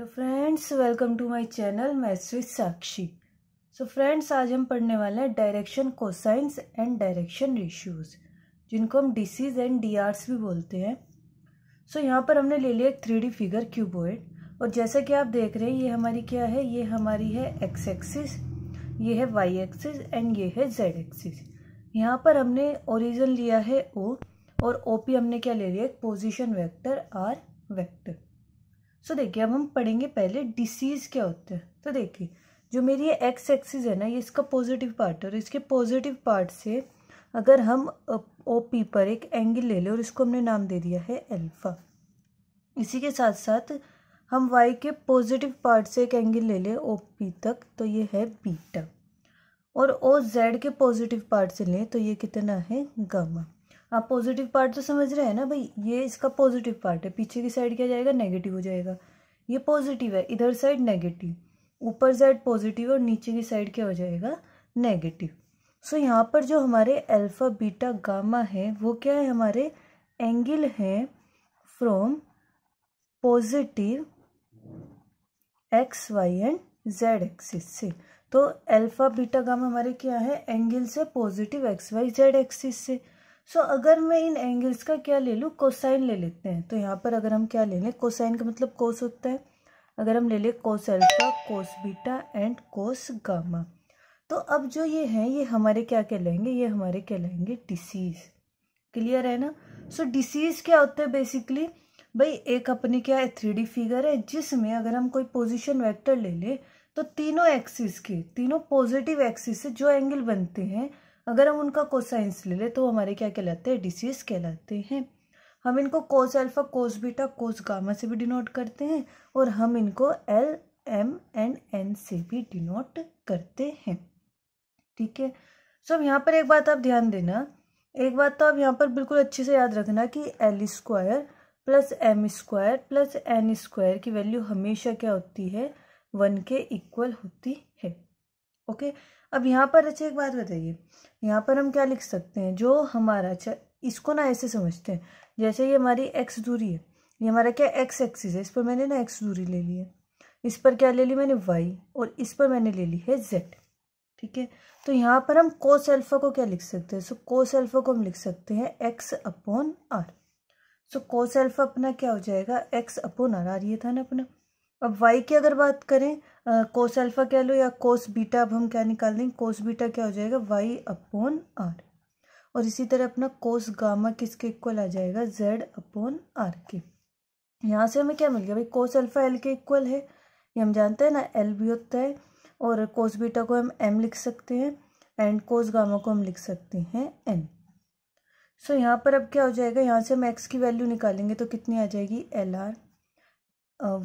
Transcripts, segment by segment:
hello friends welcome to my channel मैं श्री साक्षी सो friends आज हम पढ़ने वाले हैं direction cosines and direction ratios जिनको हम डीसीज एंड डीआरस भी बोलते हैं सो so, यहाँ पर हमने ले लिया एक थ्री फिगर क्यूबॉइड और जैसा कि आप देख रहे हैं ये हमारी क्या है ये हमारी है एक्स एक्सिस ये है वाई एक्सिस एंड ये है जेड एक्सिस यहाँ पर हमने ओरिजन लिया है ओ और ओ पी हमने क्या ले लिया एक position vector R vector so देखिए अब हम पढ़ेंगे पहले डिसीज़ क्या होते हैं तो देखिए जो मेरी ये एक्स एक्सिस है ना ये इसका पॉजिटिव पार्ट है और इसके पॉजिटिव पार्ट से अगर हम ओ पी पर एक एंगल ले लें और इसको हमने नाम दे दिया है अल्फ़ा इसी के साथ साथ हम वाई के पॉजिटिव पार्ट से एक एंगल ले लें ओ पी तक तो ये है बीटा और ओ जेड के पॉजिटिव पार्ट से लें तो ये कितना है गामा आप पॉजिटिव पार्ट तो समझ रहे हैं ना भाई ये इसका पॉजिटिव पार्ट है पीछे की साइड क्या जाएगा नेगेटिव हो जाएगा ये पॉजिटिव है इधर साइड नेगेटिव ऊपर साइड पॉजिटिव और नीचे की साइड क्या हो जाएगा नेगेटिव सो so, यहाँ पर जो हमारे अल्फ़ा बीटा गामा है वो क्या है हमारे एंगल हैं from positive X Y and Z axis से तो अल्फ़ा बीटा गामा हमारे क्या है एंगल से positive X Y Z axis से सो so, अगर मैं इन एंगल्स का क्या ले लूँ कोसाइन ले लेते हैं तो यहाँ पर अगर हम क्या ले लें कोसाइन का मतलब कोस होता है अगर हम ले लें cos alpha cos beta and cos gamma तो अब जो ये हैं ये हमारे क्या कहलाएंगे ये हमारे कहलाएंगे डिसीज़ क्लियर है ना सो डिसीज़ क्या होता है बेसिकली भाई एक अपने क्या है थ्री फिगर है जिसमें अगर हम कोई पोजिशन वैक्टर ले लें तो तीनों एक्सिस के तीनों पॉजिटिव एक्सिस से जो एंगल बनते हैं अगर हम उनका कोसाइंस ले लें तो हमारे क्या कहलाते हैं डिसीज कहलाते हैं हम इनको cos alpha cos beta cos gamma से भी डिनोट करते हैं और हम इनको एल एम एंड एन से भी डिनोट करते हैं ठीक है सो अब यहाँ पर एक बात आप ध्यान देना एक बात तो आप यहाँ पर बिल्कुल अच्छे से याद रखना कि L square plus M square plus N square की वैल्यू हमेशा क्या होती है वन के इक्वल होती है ओके अब यहाँ पर अच्छा एक बात बताइए यहाँ पर हम क्या लिख सकते हैं जो हमारा अच्छा इसको ना ऐसे समझते हैं जैसे ये हमारी एक्स दूरी है ये हमारा क्या एक्स एक्सिस है इस पर मैंने ना एक्स दूरी ले ली है इस पर क्या ले ली मैंने वाई और इस पर मैंने ले ली है जेड ठीक है तो यहाँ पर हम कोस एल्फा को क्या लिख सकते हैं सो कोस एल्फा को हम लिख सकते हैं X upon R so cos alpha अपना क्या हो जाएगा एक्स अपॉन आर आर ये था ना अपना अब वाई की अगर बात करें कोस अल्फा कह लो या कोस बीटा अब हम क्या निकाल देंगे कोस बीटा क्या हो जाएगा वाई अपॉन आर और इसी तरह अपना कोस गामा किसके इक्वल आ जाएगा जेड अपॉन आर के यहाँ से हमें क्या मिल गया भाई कोस अल्फा एल के इक्वल है ये हम जानते हैं ना एल भी होता है और कोस बीटा को हम एम लिख सकते हैं एंड कोस गामा को हम लिख सकते हैं एन सो so, यहाँ पर अब क्या हो जाएगा यहाँ से हम एक्स की वैल्यू निकालेंगे तो कितनी आ जाएगी एल आर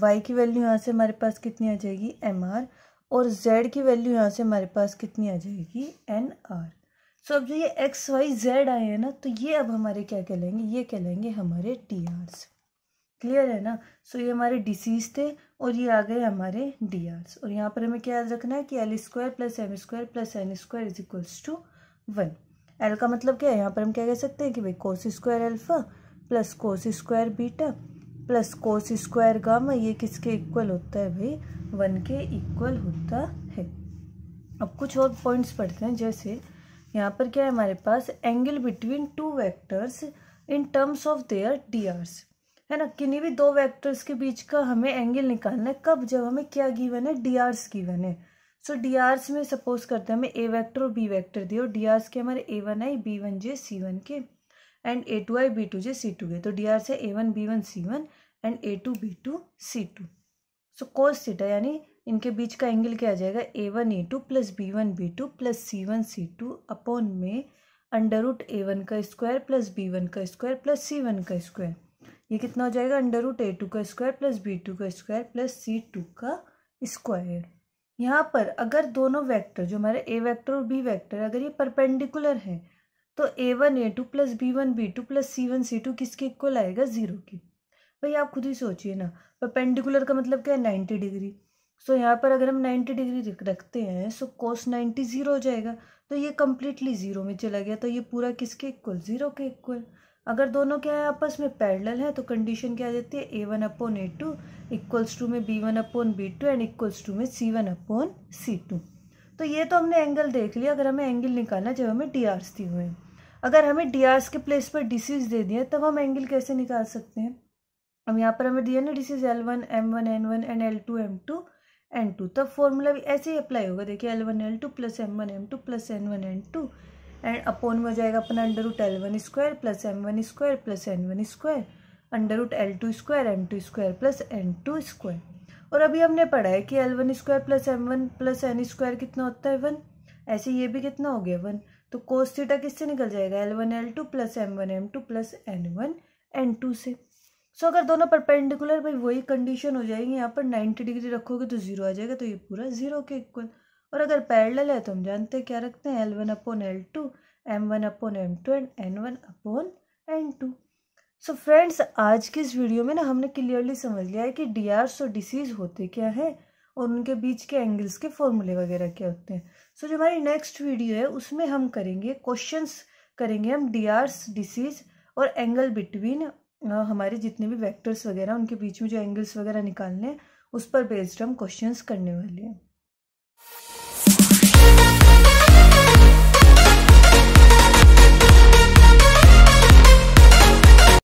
वाई की वैल्यू यहाँ से हमारे पास कितनी आ जाएगी एम आर और जेड की वैल्यू यहाँ से हमारे पास कितनी आ जाएगी एन आर सो अब जो ये एक्स वाई जेड आए हैं ना तो ये अब हमारे क्या कहलाएंगे ये कहलाएंगे हमारे डी आरस क्लियर है ना सो ये हमारे डिसीज थे और ये आ गए हमारे डी आरस और यहाँ पर हमें क्या याद रखना है कि L square plus M square plus N square is equals to one L का मतलब क्या है यहाँ पर हम क्या कह सकते हैं कि भाई cos square alpha plus cos square beta plus cos square gamma ये किसके इक्वल होता है भाई वन के इक्वल होता है अब कुछ और पॉइंट्स पढ़ते हैं जैसे यहाँ पर क्या है हमारे पास angle between two vectors in terms of their DRs है ना किन्हीं भी दो वेक्टर्स के बीच का हमें एंगल निकालना है कब जब हमें क्या गिवन है डी आर्स गिवन है सो so, डी में सपोज करते हैं हमें ए वैक्टर और बी वैक्टर दिए और डी आर्स के हमारे A one I B one J C one के and A two I B two J C two गए तो डी आर से A one B one C one and A two B two C two so cos theta यानी इनके बीच का angle क्या आ जाएगा ए one A two plus B one B two plus C one C two upon में under root A one का square plus B one का स्क्वायर प्लस सी वन का स्क्वायर ये कितना हो जाएगा अंडर रूट ए टू का square plus B two का स्क्वायर प्लस सी टू का स्क्वायर यहाँ पर अगर दोनों वेक्टर जो हमारे ए वेक्टर और बी वेक्टर अगर ये परपेंडिकुलर है तो ए one A two plus B one B two plus C one C two किसके इक्वल आएगा ज़ीरो की भाई आप खुद ही सोचिए ना परपेंडिकुलर तो का मतलब क्या है नाइन्टी डिग्री सो यहाँ पर अगर हम नाइन्टी डिग्री रखते हैं सो कोस नाइन्टी ज़ीरो हो जाएगा तो ये कम्प्लीटली ज़ीरो में चला गया तो ये पूरा किसके इक्वल ज़ीरो के इक्वल अगर दोनों क्या है आपस में पैरेलल है तो कंडीशन क्या आ जाती है A one upon A two equals to में B one upon B two and equals to में C one upon C two तो ये तो हमने एंगल देख लिया अगर हमें एंगल निकालना जब हमें डी आर सी हुए अगर हमें डी के प्लेस पर डिसीज दे दिए तब हम एंगल कैसे निकाल सकते हैं अब यहाँ पर हमें दिया ना DCs L one M one N one and L two M two N two तब फॉर्मूला भी ऐसे ही अप्लाई होगा देखिए L one L two plus M one M two plus N one N two and upon में हो जाएगा अपना under root L one square plus M one square plus N one square under root L two square M two square plus N to square और अभी हमने पढ़ा है कि L one square plus M one plus N square कितना होता है one ऐसे ये भी कितना हो गया वन तो कोस थीटा किससे निकल जाएगा L one L two plus M one M two plus N one N two से सो so, अगर दोनों परपेंडिकुलर भाई वही कंडीशन हो जाएगी यहाँ पर नाइन्टी डिग्री रखोगे तो जीरो आ जाएगा तो ये पूरा जीरो के इक्वल और अगर पैरेलल है तो हम जानते हैं क्या रखते हैं L one upon L two M one upon M two and N one upon N two so friends आज की इस वीडियो में ना हमने क्लियरली समझ लिया है कि डी आर सो डिसीज होते क्या है और उनके बीच के एंगल्स के फॉर्मूले वगैरह क्या होते हैं सो so, जो हमारी नेक्स्ट वीडियो है उसमें हम करेंगे क्वेश्चंस करेंगे हम डी आर्स डिसीज और एंगल बिटवीन हमारे जितने भी वेक्टर्स वगैरह उनके बीच में जो एंगल्स वगैरह निकालने हैं उस पर बेस्ड हम क्वेश्चंस करने वाले हैं